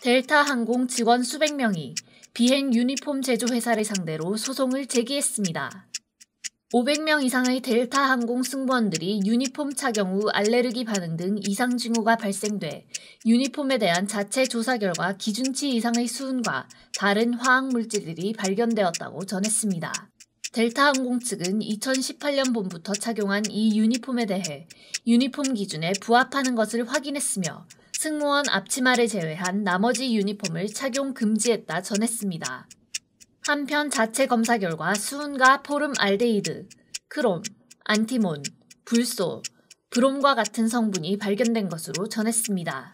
델타 항공 직원 수백 명이 비행 유니폼 제조 회사를 상대로 소송을 제기했습니다. 500명 이상의 델타 항공 승무원들이 유니폼 착용 후 알레르기 반응 등 이상 징후가 발생돼 유니폼에 대한 자체 조사 결과 기준치 이상의 수은과 다른 화학 물질들이 발견되었다고 전했습니다. 델타 항공 측은 2018년 봄부터 착용한 이 유니폼에 대해 유니폼 기준에 부합하는 것을 확인했으며 승무원 앞치마를 제외한 나머지 유니폼을 착용 금지했다 전했습니다. 한편 자체 검사 결과 수은과 포름 알데히드, 크롬, 안티몬, 불소, 브롬과 같은 성분이 발견된 것으로 전했습니다.